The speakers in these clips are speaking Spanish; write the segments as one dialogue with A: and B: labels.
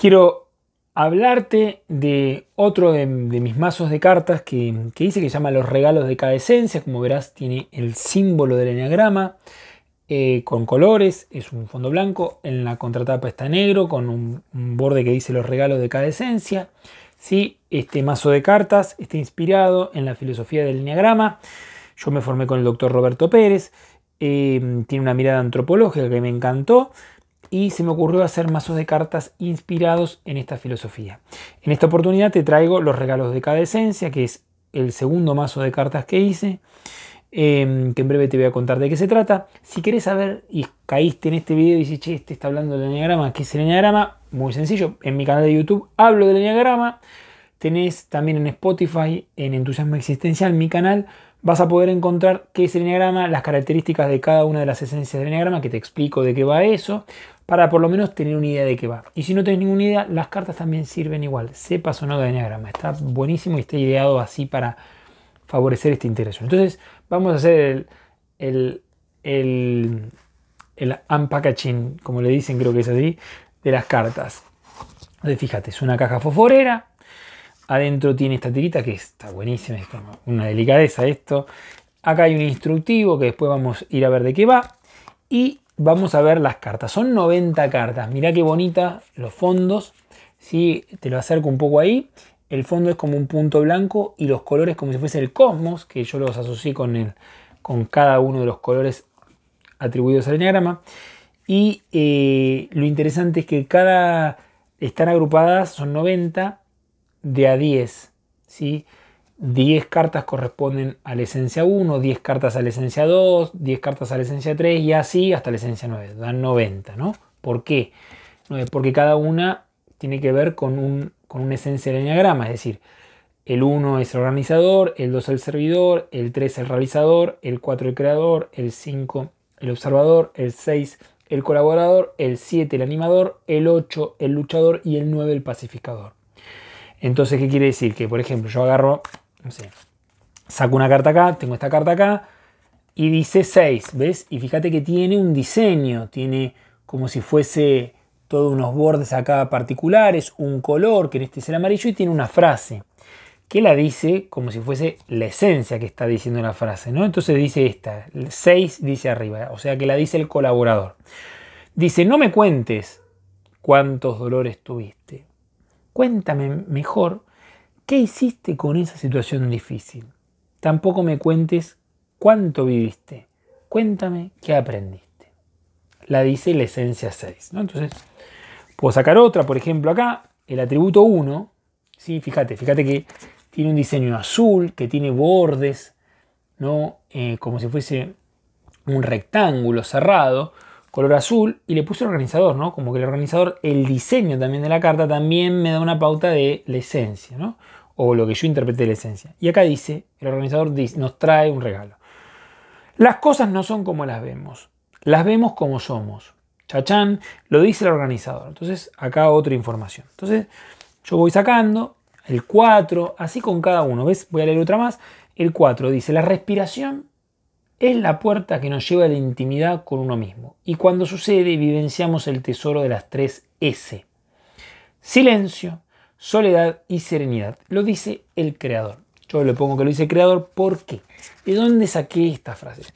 A: quiero hablarte de otro de, mis mazos de cartas que, hice, que se llama Los Regalos de cada esencia. Como verás, tiene el símbolo del enneagrama eh, con colores, es un fondo blanco. En la contratapa está negro con un, borde que dice Los Regalos de cada esencia. ¿Sí? Este mazo de cartas está inspirado en la filosofía del enneagrama. Yo me formé con el doctor Roberto Pérez. Eh, tiene una mirada antropológica que me encantó y se me ocurrió hacer mazos de cartas inspirados en esta filosofía. En esta oportunidad te traigo los regalos de cada esencia, que es el segundo mazo de cartas que hice, em, que en breve te voy a contar de qué se trata. Si querés saber y caíste en este video y dices, che, este está hablando del enneagrama, ¿qué es el enneagrama? Muy sencillo, en mi canal de YouTube hablo del enneagrama. Tenés también en Spotify, en Entusiasmo Existencial, mi canal, vas a poder encontrar qué es el enneagrama, las características de cada una de las esencias del enneagrama, que te explico de qué va eso para por lo menos tener una idea de qué va. Y si no tenés ninguna idea, las cartas también sirven igual, sepas o no de enneagrama. Está buenísimo y está ideado así para favorecer este interés. Entonces, vamos a hacer el, el, unpackaging, como le dicen, creo que es así, de las cartas. Entonces, fíjate, es una caja fosforera. Adentro tiene esta tirita que está buenísima, es como una delicadeza esto. Acá hay un instructivo que después vamos a ir a ver de qué va. Y vamos a ver las cartas. Son 90 cartas. Mirá qué bonita los fondos. ¿sí? te lo acerco un poco ahí, el fondo es como un punto blanco y los colores como si fuese el cosmos, que yo los asocié con, el, con cada uno de los colores atribuidos al enneagrama. Y eh, lo interesante es que cada. están agrupadas, son 90 de a 10. ¿sí? 10 cartas corresponden a la esencia 1, 10 cartas a la esencia 2, 10 cartas a la esencia 3 y así hasta la esencia 9. Dan 90, ¿no? ¿Por qué? Porque cada una tiene que ver con, un, con una esencia del enneagrama, es decir, el 1 es el organizador, el 2 el servidor, el 3 el realizador, el 4 el creador, el 5 el observador, el 6 el colaborador, el 7 el animador, el 8 el luchador y el 9 el pacificador. Entonces, ¿qué quiere decir? Que, por ejemplo, yo agarro no saco una carta acá, tengo esta carta acá y dice 6, ¿ves? Y fíjate que tiene un diseño, tiene como si fuese todos unos bordes acá particulares, un color, que en este es el amarillo, y tiene una frase que la dice como si fuese la esencia que está diciendo la frase, ¿no? Entonces dice esta, 6 dice arriba, o sea que la dice el colaborador. Dice, no me cuentes cuántos dolores tuviste, cuéntame mejor ¿Qué hiciste con esa situación difícil? Tampoco me cuentes cuánto viviste. Cuéntame qué aprendiste. La dice la esencia 6. ¿no? Entonces, puedo sacar otra, por ejemplo, acá, el atributo 1. ¿sí? Fíjate, fíjate que tiene un diseño azul, que tiene bordes, ¿no? Eh, como si fuese un rectángulo cerrado, color azul, y le puse el organizador, ¿no? Como que el organizador, el diseño también de la carta, también me da una pauta de la esencia, ¿no? o lo que yo interpreté la esencia. Y acá dice, el organizador nos trae un regalo. Las cosas no son como las vemos, las vemos como somos. Chachán, lo dice el organizador. Entonces, acá otra información. Entonces, yo voy sacando el 4, así con cada uno. ¿Ves? Voy a leer otra más. El 4 dice, la respiración es la puerta que nos lleva a la intimidad con uno mismo. Y cuando sucede, vivenciamos el tesoro de las tres S. Silencio, soledad y serenidad. Lo dice el creador. Yo le pongo que lo dice el creador. ¿Por qué? ¿De dónde saqué estas frases?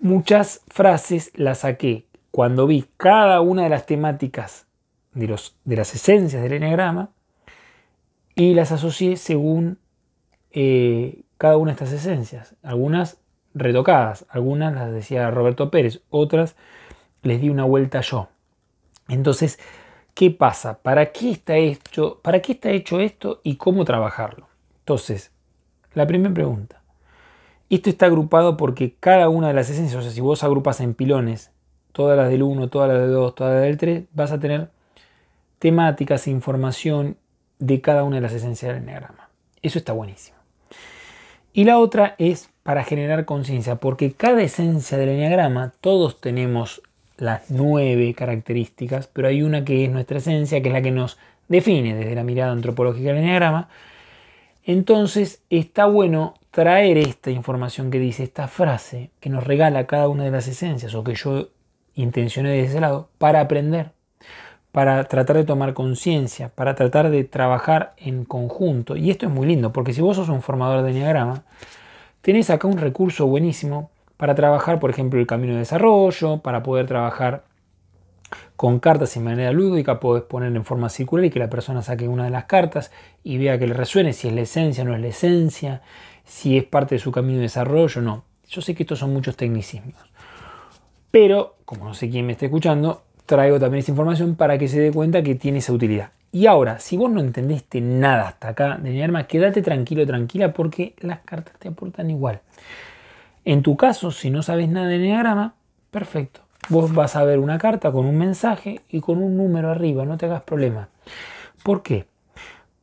A: Muchas frases las saqué cuando vi cada una de las temáticas de, las esencias del enneagrama y las asocié según eh, cada una de estas esencias. Algunas retocadas, algunas las decía Roberto Pérez, otras les di una vuelta yo. Entonces, qué pasa, para qué está hecho, para qué está hecho esto y cómo trabajarlo. Entonces, la primera pregunta. Esto está agrupado porque cada una de las esencias, o sea, si vos agrupas en pilones, todas las del 1, todas las del 2, todas las del 3, vas a tener temáticas e información de cada una de las esencias del enneagrama. Eso está buenísimo. Y la otra es para generar conciencia, porque cada esencia del enneagrama, todos tenemos las nueve características, pero hay una que es nuestra esencia, que es la que nos define desde la mirada antropológica del enneagrama. Entonces está bueno traer esta información que dice esta frase que nos regala cada una de las esencias o que yo intencioné desde ese lado para aprender, para tratar de tomar conciencia, para tratar de trabajar en conjunto. Y esto es muy lindo porque si vos sos un formador de enneagrama, tenés acá un recurso buenísimo para trabajar, por ejemplo, el camino de desarrollo, para poder trabajar con cartas en manera lúdica, puedes poner en forma circular y que la persona saque una de las cartas y vea que le resuene si es la esencia o no es la esencia, si es parte de su camino de desarrollo o no. Yo sé que estos son muchos tecnicismos, pero como no sé quién me está escuchando, traigo también esa información para que se dé cuenta que tiene esa utilidad. Y ahora, si vos no entendiste nada hasta acá de mi arma, quédate tranquilo, tranquila, porque las cartas te aportan igual. En tu caso, si no sabes nada de enneagrama, perfecto. Vos vas a ver una carta con un mensaje y con un número arriba, no te hagas problema. ¿Por qué?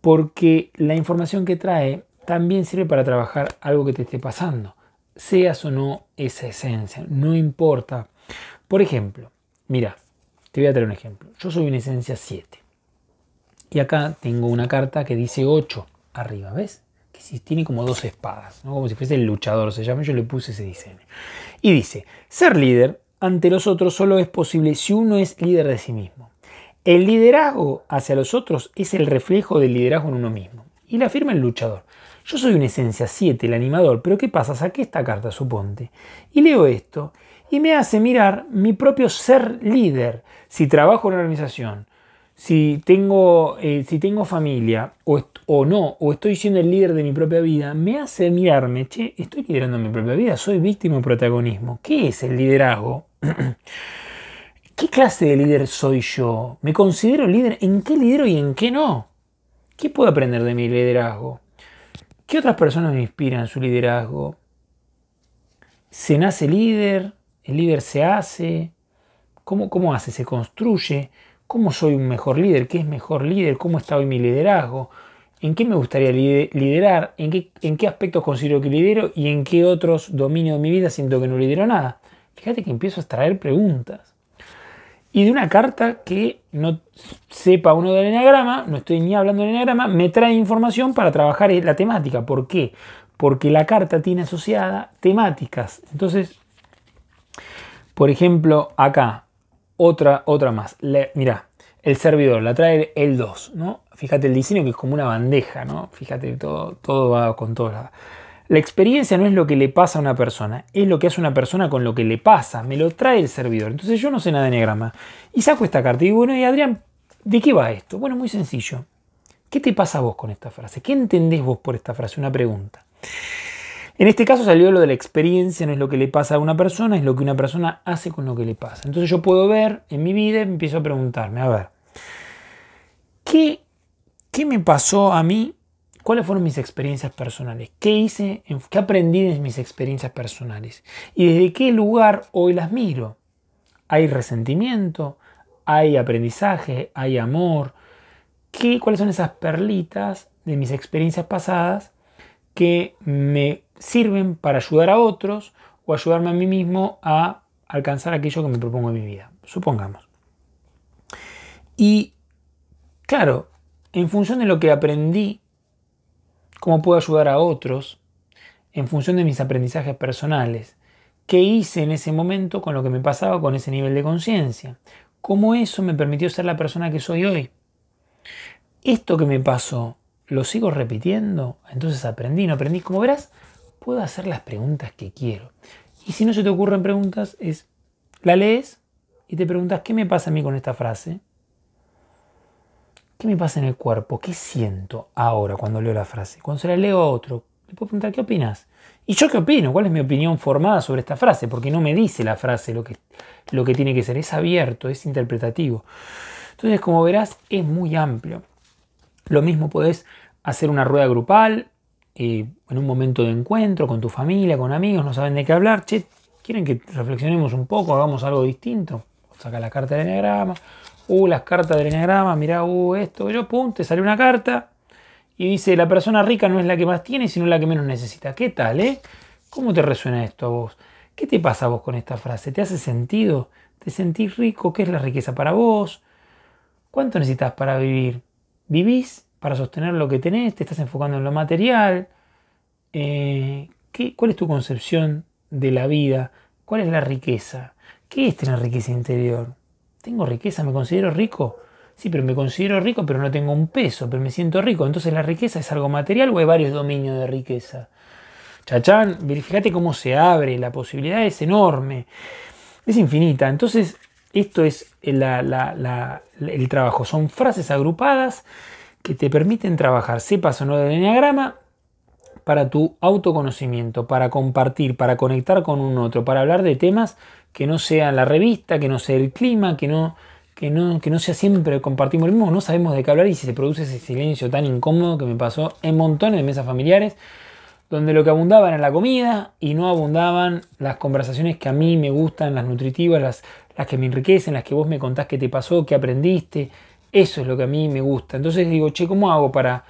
A: Porque la información que trae también sirve para trabajar algo que te esté pasando, seas o no esa esencia, no importa. Por ejemplo, mira, te voy a traer un ejemplo. Yo soy una esencia 7 y acá tengo una carta que dice 8 arriba, ¿ves? tiene como dos espadas, como si fuese el luchador, se llama, yo le puse ese diseño. Y dice, ser líder ante los otros solo es posible si uno es líder de sí mismo. El liderazgo hacia los otros es el reflejo del liderazgo en uno mismo. Y la afirma el luchador. Yo soy una esencia 7, el animador, pero ¿qué pasa? Saqué esta carta, suponte, y leo esto, y me hace mirar mi propio ser líder. Si trabajo en una organización, eh, si tengo, familia o, no, o estoy siendo el líder de mi propia vida, me hace mirarme, che, estoy liderando mi propia vida, soy víctima o protagonismo. ¿Qué es el liderazgo? ¿Qué clase de líder soy yo? ¿Me considero líder? ¿En qué lidero y en qué no? ¿Qué puedo aprender de mi liderazgo? ¿Qué otras personas me inspiran su liderazgo? ¿Se nace líder? ¿El líder se hace? ¿Cómo, cómo hace? ¿Se construye? cómo soy un mejor líder, qué es mejor líder, cómo está hoy mi liderazgo, en qué me gustaría liderar, en qué, en qué aspectos considero que lidero y en qué otros dominios de mi vida siento que no lidero nada. Fíjate que empiezo a extraer preguntas. Y de una carta que no sepa uno del enagrama, no estoy ni hablando del enagrama, me trae información para trabajar la temática. ¿Por qué? Porque la carta tiene asociada temáticas. Entonces, por ejemplo, acá otra, otra más. mirá, el servidor, la trae el 2, ¿no? Fíjate el diseño que es como una bandeja, ¿no? Fíjate, todo, todo va con todo. La experiencia no es lo que le pasa a una persona, es lo que hace una persona con lo que le pasa, me lo trae el servidor. Entonces yo no sé nada de enneagrama. Y saco esta carta y digo, bueno, y Adrián, ¿de qué va esto? Bueno, muy sencillo. ¿Qué te pasa a vos con esta frase? ¿Qué entendés vos por esta frase? Una pregunta. En este caso salió lo de la experiencia, no es lo que le pasa a una persona, es lo que una persona hace con lo que le pasa. Entonces yo puedo ver en mi vida, y empiezo a preguntarme, a ver, ¿qué, qué me pasó a mí? ¿Cuáles fueron mis experiencias personales? ¿Qué hice? ¿Qué aprendí de mis experiencias personales? ¿Y desde qué lugar hoy las miro? ¿Hay resentimiento? ¿Hay aprendizaje? ¿Hay amor? ¿Qué, ¿Cuáles son esas perlitas de mis experiencias pasadas que me sirven para ayudar a otros o ayudarme a mí mismo a alcanzar aquello que me propongo en mi vida, supongamos. Y claro, en función de lo que aprendí, cómo puedo ayudar a otros, en función de mis aprendizajes personales, qué hice en ese momento con lo que me pasaba con ese nivel de conciencia, cómo eso me permitió ser la persona que soy hoy. Esto que me pasó lo sigo repitiendo, entonces aprendí, no aprendí. Como verás, puedo hacer las preguntas que quiero. Y si no se te ocurren preguntas, es la lees y te preguntas, ¿qué me pasa a mí con esta frase? ¿Qué me pasa en el cuerpo? ¿Qué siento ahora cuando leo la frase? Cuando se la leo a otro, le puedo preguntar, ¿qué opinas? ¿Y yo qué opino? ¿Cuál es mi opinión formada sobre esta frase? Porque no me dice la frase lo que, lo que tiene que ser. Es abierto, es interpretativo. Entonces, como verás, es muy amplio. Lo mismo podés hacer una rueda grupal eh, en un momento de encuentro con tu familia, con amigos, no saben de qué hablar. Che, ¿quieren que reflexionemos un poco, hagamos algo distinto? Saca la carta del eneagrama. Uh, las cartas del eneagrama, mirá, uh, esto. Yo, pum, te sale una carta y dice, la persona rica no es la que más tiene, sino la que menos necesita. ¿Qué tal, eh? ¿Cómo te resuena esto a vos? ¿Qué te pasa a vos con esta frase? ¿Te hace sentido? ¿Te sentís rico? ¿Qué es la riqueza para vos? ¿Cuánto necesitas para vivir? vivís para sostener lo que tenés, te estás enfocando en lo material. Eh, ¿qué, ¿Cuál es tu concepción de la vida? ¿Cuál es la riqueza? ¿Qué es tener riqueza interior? ¿Tengo riqueza? ¿Me considero rico? Sí, pero me considero rico, pero no tengo un peso, pero me siento rico. Entonces, ¿la riqueza es algo material o hay varios dominios de riqueza? Chachán, Verificate cómo se abre, la posibilidad es enorme, es infinita. Entonces, esto es eh, el trabajo. Son frases agrupadas que te permiten trabajar, sepas o no del enneagrama, para tu autoconocimiento, para compartir, para conectar con un otro, para hablar de temas que no sean la revista, que no sea el clima, que no, que no, que no sea siempre compartimos lo mismo, no sabemos de qué hablar y si se produce ese silencio tan incómodo que me pasó en montones de mesas familiares, donde lo que abundaba era la comida y no abundaban las conversaciones que a mí me gustan, las nutritivas, las, las que me enriquecen, las que vos me contás qué te pasó, qué aprendiste. Eso es lo que a mí me gusta. Entonces digo, che, ¿cómo hago para,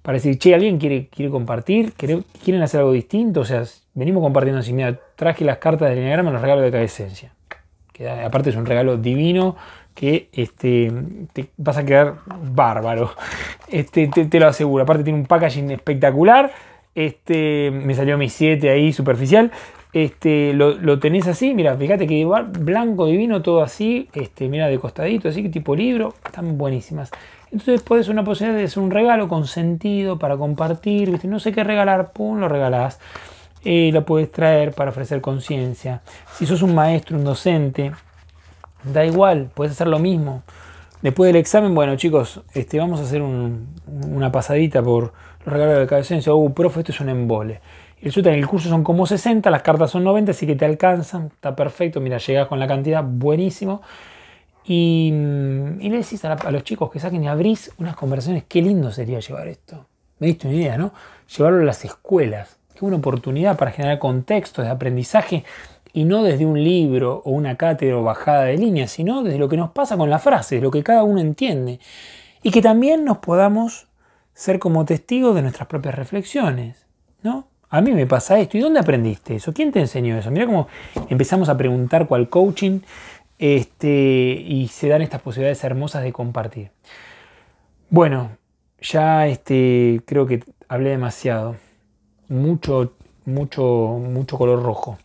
A: para decir, che, alguien quiere, quiere compartir? ¿Quieren hacer algo distinto? O sea, venimos compartiendo así, mira, traje las cartas del Enneagrama, los regalos de esencia Que aparte es un regalo divino que este, te vas a quedar bárbaro. Este, te, lo aseguro. Aparte tiene un packaging espectacular. Este, me salió mi 7 ahí superficial. Este, lo, tenés así, mira, fíjate que igual blanco divino, todo así, este, mira, de costadito, así, tipo libro, están buenísimas. Entonces puedes una posibilidad de hacer un regalo con sentido para compartir, no sé qué regalar, pum, lo regalás. Eh, lo puedes traer para ofrecer conciencia. Si sos un maestro, un docente, da igual, puedes hacer lo mismo. Después del examen, bueno chicos, este, vamos a hacer una pasadita por los regalos de cada docencia. Uh, profe, esto es un embole. El en el curso son como 60, las cartas son 90, así que te alcanzan, está perfecto, mira, llegas con la cantidad, buenísimo. Y, mm, le decís a, los chicos que saquen y abrís unas conversaciones, qué lindo sería llevar esto. Me diste una idea, ¿no? Llevarlo a las escuelas, qué buena oportunidad para generar contextos de aprendizaje y no desde un libro o una cátedra o bajada de línea, sino desde lo que nos pasa con la frase, lo que cada uno entiende. Y que también nos podamos ser como testigos de nuestras propias reflexiones, ¿no? a mí me pasa esto. ¿Y dónde aprendiste eso? ¿Quién te enseñó eso? Mira cómo empezamos a preguntar cuál coaching este, y se dan estas posibilidades hermosas de compartir. Bueno, ya este, creo que hablé demasiado. Mucho, mucho, mucho color rojo.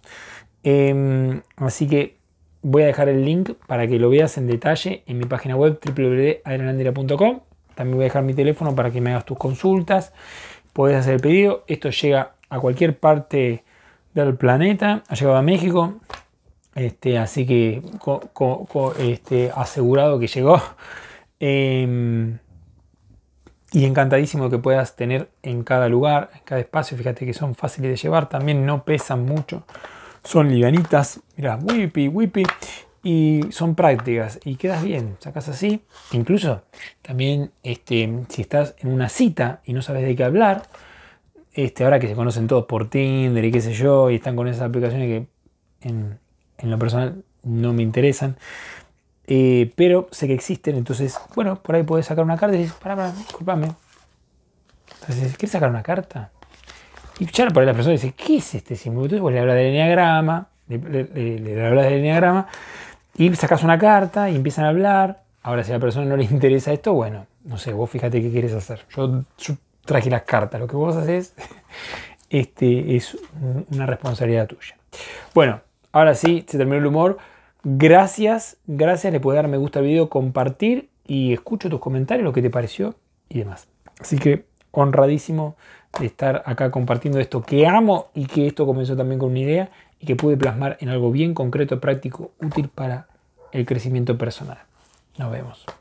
A: Em, así que voy a dejar el link para que lo veas en detalle en mi página web www.adrenalandera.com. También voy a dejar mi teléfono para que me hagas tus consultas. Podés hacer el pedido. Esto llega a cualquier parte del planeta, ha llegado a México, este, así que este, asegurado que llegó. Em, y encantadísimo que puedas tener en cada lugar, en cada espacio. Fíjate que son fáciles de llevar, también no pesan mucho. Son livianitas, mirá, whippy, Y son prácticas y quedas bien, sacas así. Incluso también este, si estás en una cita y no sabes de qué hablar, este, ahora que se conocen todos por Tinder y qué sé yo, y están con esas aplicaciones que en, lo personal no me interesan. Eh, pero sé que existen, entonces, bueno, por ahí podés sacar una carta y dices, pará, pará, disculpame. Entonces, ¿quieres sacar una carta? Y ya por ahí la persona dice, ¿qué es este símbolo? vos le hablas del enneagrama, le, le, hablas del enneagrama, y sacas una carta y empiezan a hablar. Ahora, si a la persona no le interesa esto, bueno, no sé, vos fíjate qué quieres hacer. yo traje las cartas. Lo que vos haces este, es una responsabilidad tuya. Bueno, ahora sí, se terminó el humor. Gracias, gracias, le puedes dar me gusta al video, compartir y escucho tus comentarios, lo que te pareció y demás. Así que honradísimo de estar acá compartiendo esto que amo y que esto comenzó también con una idea y que pude plasmar en algo bien concreto, práctico, útil para el crecimiento personal. Nos vemos.